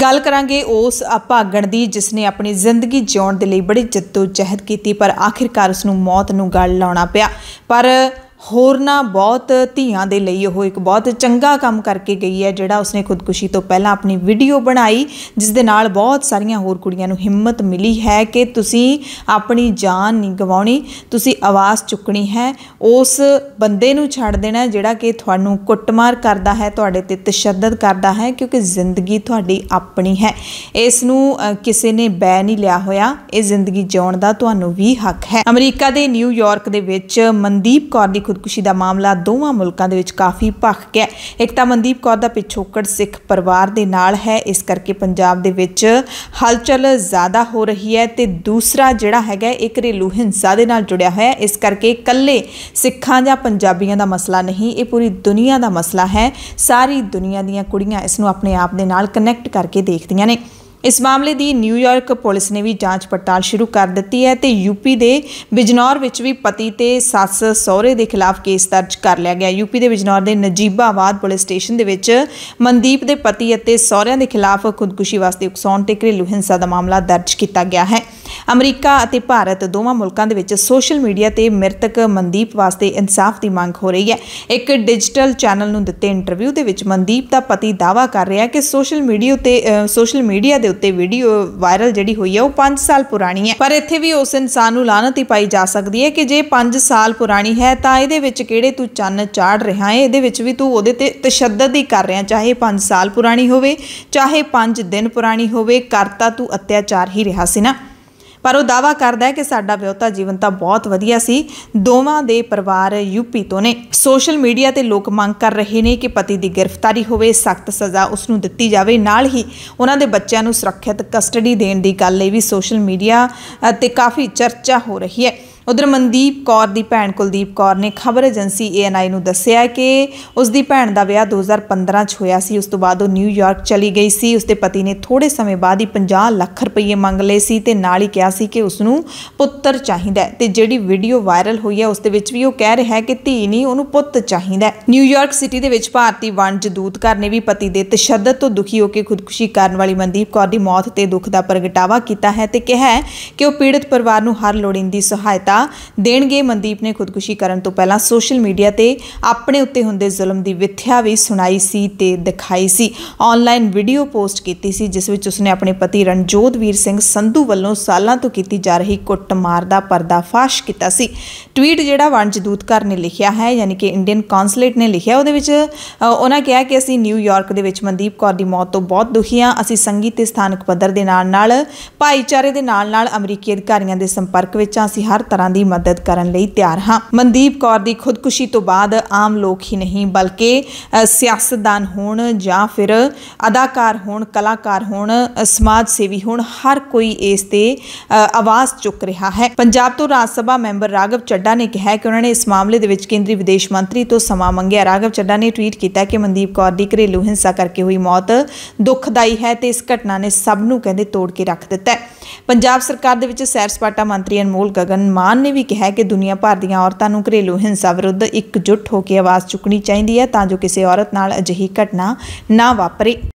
ਗੱਲ ਕਰਾਂਗੇ ਉਸ ਭਾਗਣ ਦੀ ਜਿਸ ਨੇ ਆਪਣੀ ਜ਼ਿੰਦਗੀ ਜਿਉਣ ਦੇ ਲਈ ਬੜੀ ਜਹਿਦ ਕੀਤੀ ਪਰ ਆਖਿਰਕਾਰ ਉਸ ਨੂੰ ਮੌਤ ਨੂੰ ਗੱਲ ਲਾਉਣਾ ਪਿਆ ਪਰ ਹੋਰਨਾ ਬਹੁਤ ਧੀਆਂ ਦੇ ਲਈ ਉਹ ਇੱਕ ਬਹੁਤ ਚੰਗਾ ਕੰਮ ਕਰਕੇ ਗਈ ਹੈ ਜਿਹੜਾ ਉਸਨੇ ਖੁਦਕੁਸ਼ੀ ਤੋਂ ਪਹਿਲਾਂ ਆਪਣੀ ਵੀਡੀਓ ਬਣਾਈ ਜਿਸ ਦੇ ਨਾਲ ਬਹੁਤ ਸਾਰੀਆਂ ਹੋਰ ਕੁੜੀਆਂ ਨੂੰ ਹਿੰਮਤ ਮਿਲੀ ਹੈ ਕਿ ਤੁਸੀਂ ਆਪਣੀ ਜਾਨ ਨਹੀਂ ਗਵਾਉਣੀ ਤੁਸੀਂ ਆਵਾਜ਼ ਚੁੱਕਣੀ ਹੈ ਉਸ ਬੰਦੇ ਨੂੰ ਛੱਡ ਦੇਣਾ ਜਿਹੜਾ ਕਿ ਤੁਹਾਨੂੰ ਕੁੱਟਮਾਰ ਕਰਦਾ ਹੈ ਤੁਹਾਡੇ ਤੇ ਤਸ਼ੱਦਦ ਕਰਦਾ ਹੈ ਕਿਉਂਕਿ ਜ਼ਿੰਦਗੀ ਤੁਹਾਡੀ ਆਪਣੀ ਹੈ ਇਸ ਨੂੰ ਕਿਸੇ ਨੇ ਬੈ ਨਹੀਂ ਲਿਆ ਹੋਇਆ ਇਹ ਜ਼ਿੰਦਗੀ ਜਿਉਣ ਦਾ ਤੁਹਾਨੂੰ ਵੀ ਹੱਕ ਹੈ ਅਮਰੀਕਾ ਦੇ ਨਿਊਯਾਰਕ ਦੇ ਵਿੱਚ ਮਨਦੀਪ ਕੌਰ ਦੀ ਖੁਦਕੁਸ਼ੀ ਦਾ ਮਾਮਲਾ ਦੋਵਾਂ ਮੁਲਕਾਂ ਦੇ ਵਿੱਚ ਕਾਫੀ ਭਖ ਗਿਆ ਇੱਕ ਤਾਂ ਮਨਦੀਪ ਕੌਰ ਦਾ ਪਿਛੋਕੜ ਸਿੱਖ ਪਰਿਵਾਰ ਦੇ ਨਾਲ ਹੈ ਇਸ ਕਰਕੇ ਪੰਜਾਬ ਦੇ ਵਿੱਚ ਹਲਚਲ ਜ਼ਿਆਦਾ ਹੋ ਰਹੀ ਹੈ ਤੇ ਦੂਸਰਾ ਜਿਹੜਾ ਹੈਗਾ ਇੱਕ ਰੇਲੂ ਹਿੰਸਾ ਦੇ ਨਾਲ ਜੁੜਿਆ ਹੋਇਆ ਇਸ ਕਰਕੇ ਇਕੱਲੇ ਸਿੱਖਾਂ ਜਾਂ ਪੰਜਾਬੀਆਂ ਦਾ ਮਸਲਾ ਨਹੀਂ ਇਹ ਪੂਰੀ ਦੁਨੀਆ ਦਾ ਮਸਲਾ ਹੈ ਸਾਰੀ ਦੁਨੀਆ ਦੀਆਂ ਕੁੜੀਆਂ ਇਸ ਨੂੰ ਆਪਣੇ ਆਪ ਦੇ ਨਾਲ ਕਨੈਕਟ ਕਰਕੇ ਦੇਖਦੀਆਂ ਨੇ ਇਸ ਮਾਮਲੇ ਦੀ ਨਿਊਯਾਰਕ ਪੁਲਿਸ ਨੇ ਵੀ ਜਾਂਚ ਪੜਤਾਲ ਸ਼ੁਰੂ ਕਰ ਦਿੱਤੀ ਹੈ ਤੇ ਯੂਪੀ ਦੇ ਬਿਜਨੌਰ ਵਿੱਚ ਵੀ ਪਤੀ ਤੇ ਸੱਸ ਸਹੁਰੇ ਦੇ ਖਿਲਾਫ ਕੇਸ ਦਰਜ ਕਰ ਲਿਆ ਗਿਆ ਯੂਪੀ ਦੇ ਬਿਜਨੌਰ ਦੇ ਨਜੀਬਾਬਾਦ ਪੁਲਿਸ ਸਟੇਸ਼ਨ ਦੇ ਵਿੱਚ ਮਨਦੀਪ ਦੇ ਪਤੀ ਅਤੇ ਸਹੁਰਿਆਂ ਦੇ ਖਿਲਾਫ ਖੁਦਕੁਸ਼ੀ ਵਾਸਤੇ ਉਕਸਾਉਣ ਤੇ ਘਰੇਲੂ ਹਿੰਸਾ ਦਾ ਮਾਮਲਾ ਦਰਜ ਕੀਤਾ ਗਿਆ ਹੈ ਅਮਰੀਕਾ ਅਤੇ ਭਾਰਤ ਦੋਵਾਂ ਮੁਲਕਾਂ ਦੇ ਵਿੱਚ ਸੋਸ਼ਲ ਮੀਡੀਆ ਤੇ ਮਰਤਕ ਮਨਦੀਪ ਵਾਸਤੇ ਇਨਸਾਫ ਦੀ ਮੰਗ ਹੋ ਰਹੀ ਹੈ ਇੱਕ ਡਿਜੀਟਲ ਚੈਨਲ ਨੂੰ ਦਿੱਤੇ ਇੰਟਰਵਿਊ ਦੇ ਵਿੱਚ ਮਨਦੀਪ ਦਾ ਪਤੀ ਦਾਵਾ ਕਰ ਰਿਹਾ ਕਿ ਸੋਸ਼ਲ ਮੀਡੀਆ ਤੇ ਸੋਸ਼ਲ ਮੀਡੀਆ ਦੇ ਉੱਤੇ ਵੀਡੀਓ ਵਾਇਰਲ ਜਿਹੜੀ ਹੋਈ ਹੈ ਉਹ 5 ਸਾਲ ਪੁਰਾਣੀ ਹੈ ਪਰ ਇੱਥੇ ਵੀ ਉਸ ਇਨਸਾਨ ਨੂੰ ਲਾਨਤ ਹੀ ਪਾਈ ਜਾ ਸਕਦੀ ਹੈ ਕਿ ਜੇ 5 ਸਾਲ ਪੁਰਾਣੀ ਹੈ ਤਾਂ ਇਹਦੇ ਵਿੱਚ ਕਿਹੜੇ ਤੂੰ ਚੰਨ ਚਾੜ ਰਿਹਾ ਹੈ ਇਹਦੇ ਵਿੱਚ ਵੀ ਤੂੰ ਉਹਦੇ ਤੇ ਤਸ਼ੱਦਦ ਹੀ ਕਰ ਰਿਹਾ ਚਾਹੇ 5 ਸਾਲ ਪੁਰਾਣੀ ਹੋਵੇ ਚਾਹੇ 5 ਦਿਨ ਪੁਰਾਣੀ ਹੋਵੇ ਕਰਤਾ ਤੂੰ ਅਤਿਆਚਾਰ ਹੀ ਰਿਹਾ ਸੀ ਨਾ ਪਰ ਉਹ ਦਾਵਾ ਕਰਦਾ ਹੈ ਕਿ ਸਾਡਾ ਵਿਆਹਤਾ ਜੀਵਨ ਤਾਂ ਬਹੁਤ ਵਧੀਆ ਸੀ ਦੋਵਾਂ ਦੇ ਪਰਿਵਾਰ ਯੂਪੀ ਤੋਂ ਨੇ ਸੋਸ਼ਲ ਮੀਡੀਆ ਤੇ ਲੋਕ ਮੰਗ ਕਰ ਰਹੇ ਨੇ ਕਿ ਪਤੀ ਦੀ ਗ੍ਰਿਫਤਾਰੀ ਹੋਵੇ ਸਖਤ ਸਜ਼ਾ ਉਸ ਨੂੰ ਦਿੱਤੀ ਜਾਵੇ ਨਾਲ ਹੀ ਉਹਨਾਂ ਦੇ ਬੱਚਿਆਂ ਨੂੰ ਸੁਰੱਖਿਅਤ ਕਸਟਡੀ ਦੇਣ ਦੀ ਗੱਲ ਇਹ ਵੀ ਸੋਸ਼ਲ ਮੀਡੀਆ ਤੇ ਕਾਫੀ ਚਰਚਾ ਹੋ ਰਹੀ ਹੈ ਉਧਰ ਮਨਦੀਪ ਕੌਰ ਦੀ ਭੈਣ ਕੁਲਦੀਪ ਕੌਰ ਨੇ ਖਬਰ ਏਜੰਸੀ ਏਐਨਆਈ ਨੂੰ ਦੱਸਿਆ ਕਿ ਉਸ ਦੀ ਭੈਣ ਦਾ ਵਿਆਹ 2015 ਚ ਹੋਇਆ ਸੀ ਉਸ ਤੋਂ ਬਾਅਦ ਉਹ ਨਿਊਯਾਰਕ ਚਲੀ ਗਈ ਸੀ ਉਸ ਦੇ ਪਤੀ ਨੇ ਥੋੜੇ ਸਮੇਂ ਬਾਅਦ ਹੀ 50 ਲੱਖ ਰੁਪਏ ਮੰਗ ਲਏ ਸੀ ਤੇ ਨਾਲ ਹੀ ਕਿਹਾ ਸੀ ਕਿ ਉਸ ਨੂੰ ਪੁੱਤਰ ਚਾਹੀਦਾ ਹੈ ਤੇ ਜਿਹੜੀ ਵੀਡੀਓ ਵਾਇਰਲ ਹੋਈ ਹੈ ਉਸ ਦੇ ਵਿੱਚ ਵੀ ਉਹ ਕਹਿ ਰਿਹਾ ਹੈ ਕਿ ਧੀ ਨਹੀਂ ਉਹਨੂੰ ਪੁੱਤ ਚਾਹੀਦਾ ਹੈ ਨਿਊਯਾਰਕ ਸਿਟੀ ਦੇ ਵਿੱਚ ਭਾਰਤੀ ਵਣਜ ਦੂਤਘਰ ਨੇ ਵੀ ਪਤੀ ਦੇ ਤਸ਼ੱਦਦ ਤੋਂ ਦੁਖੀ ਹੋ ਕੇ ਖੁਦਕੁਸ਼ੀ ਕਰਨ ਵਾਲੀ ਮਨਦੀਪ ਕੌਰ ਦੀ ਮੌਤ ਤੇ ਦੁੱਖ ਦਾ ਪ੍ਰਗਟਾਵਾ ਕੀਤਾ ਹੈ ਤੇ ਕਿਹਾ ਕਿ ਉਹ ਪੀੜਤ ਪਰਿਵਾਰ ਨੂੰ ਹਰ ਲੋੜੀਂਦੀ ਸਹਾਇਤਾ ਸਜ਼ਾ ਦੇਣਗੇ ਮਨਦੀਪ ਨੇ ਖੁਦਕੁਸ਼ੀ ਕਰਨ ਤੋਂ ਪਹਿਲਾਂ ਸੋਸ਼ਲ ਮੀਡੀਆ ਤੇ ਆਪਣੇ ਉੱਤੇ ਹੁੰਦੇ ਜ਼ੁਲਮ ਦੀ ਵਿਥਿਆ ਵੀ ਸੁਣਾਈ ਸੀ ਤੇ ਦਿਖਾਈ ਸੀ ਆਨਲਾਈਨ ਵੀਡੀਓ ਪੋਸਟ ਕੀਤੀ ਸੀ ਜਿਸ ਵਿੱਚ ਉਸਨੇ ਆਪਣੇ ਪਤੀ ਰਣਜੋਤ ਵੀਰ ਸਿੰਘ ਸੰਧੂ ਵੱਲੋਂ ਸਾਲਾਂ ਤੋਂ ਕੀਤੀ ਜਾ ਰਹੀ ਕੁੱਟਮਾਰ ਦਾ ਪਰਦਾਫਾਸ਼ ਕੀਤਾ ਸੀ ਟਵੀਟ ਜਿਹੜਾ ਵਣਜਦੂਤ ਕਰ ਨੇ ਲਿਖਿਆ ਹੈ ਯਾਨੀ ਕਿ ਇੰਡੀਅਨ ਕੌਂਸਲੇਟ ਨੇ ਲਿਖਿਆ ਉਹਦੇ ਵਿੱਚ ਉਹਨਾਂ ਕਿਹਾ ਕਿ ਅਸੀਂ ਨਿਊਯਾਰਕ ਦੇ ਵਿੱਚ ਮਨਦੀਪ ਕੌਰ ਦੀ ਮੌਤ ਤੋਂ ਬਹੁਤ ਦੁਖੀ ਹਾਂ ਅਸੀਂ ਸੰਗੀਤ ਤੇ ਸਥਾਨਕ ਪੱਧਰ ਦੇ ਨਾਲ ਨਾਲ ਭਾਈਚਾਰੇ ਦੇ ਨਾਲ ਨਾਲ ਅਮਰੀਕੀ ਅਧਿਕਾਰੀਆਂ ਦੇ ਸੰਪਰਕ ਵਿੱਚ ਹਾਂ ਅਸੀਂ ਹਰ ਤਰ੍ਹਾਂ ਦੀ ਮਦਦ ਕਰਨ ਲਈ ਤਿਆਰ ਹਾਂ ਮਨਦੀਪ ਕੌਰ ਦੀ ਖੁਦਕੁਸ਼ੀ ਤੋਂ ਬਾਅਦ ਆਮ ਲੋਕ ਹੀ ਨਹੀਂ ਬਲਕਿ ਸਿਆਸਤਦਾਨ ਹੋਣ ਜਾਂ ਫਿਰ ਅਦਾਕਾਰ ਹੋਣ ਕਲਾਕਾਰ ਹੋਣ ਸਮਾਜ ਸੇਵੀ ਹੋਣ ਹਰ ਕੋਈ ਇਸ ਤੇ ਆਵਾਜ਼ ਚੁੱਕ ਰਿਹਾ ਹੈ ਪੰਜਾਬ ਤੋਂ ਰਾਜ ਸਭਾ ਮੈਂਬਰ ਰਾਘਵ ਚੱਡਾ ਨੇ ਕਿਹਾ ਕਿ ਉਹਨਾਂ ਨੇ ਇਸ ਮਾਮਲੇ ਦੇ ਵਿੱਚ ਕੇਂਦਰੀ ਵਿਦੇਸ਼ ਮੰਤਰੀ ਤੋਂ ਸਮਾਂ ਮੰਗਿਆ ਰਾਘਵ ਚੱਡਾ ਨੇ ਟਵੀਟ ਕੀਤਾ ਕਿ ਮਨਦੀਪ ਕੌਰ ਦੀ ਘਰੇਲੂ ਹਿੰਸਾ ਕਰਕੇ ਹੋਈ ਮੌਤ ਦੁਖਦਾਈ ਹੈ ਤੇ ਇਸ ਘਟਨਾ ਨੇ ਸਭ ਨੂੰ ਕਹਿੰਦੇ ਤੋੜ ਕੇ ਰੱਖ ਦਿੱਤਾ ਹੈ ਪੰਜਾਬ ਸਰਕਾਰ ਦੇ ਵਿੱਚ ਸੈਰ ਸਪਾਟਾ ਮੰਤਰੀ ਅਨਮੋਲ ਗਗਨ ਮਾਨ ਨੇ ਵੀ ਕਿਹਾ ਕਿ ਦੁਨੀਆ ਭਰ ਦੀਆਂ ਔਰਤਾਂ ਨੂੰ ਘਰੇਲੂ ਹਿੰਸਾ ਵਿਰੁੱਧ ਇਕਜੁੱਟ ਹੋ ਕੇ ਆਵਾਜ਼ ਚੁੱਕਣੀ ਚਾਹੀਦੀ ਹੈ ਤਾਂ ਜੋ ਕਿਸੇ ਔਰਤ ਨਾਲ ਅਜਿਹੀ ਘਟਨਾ ਨਾ ਵਾਪਰੇ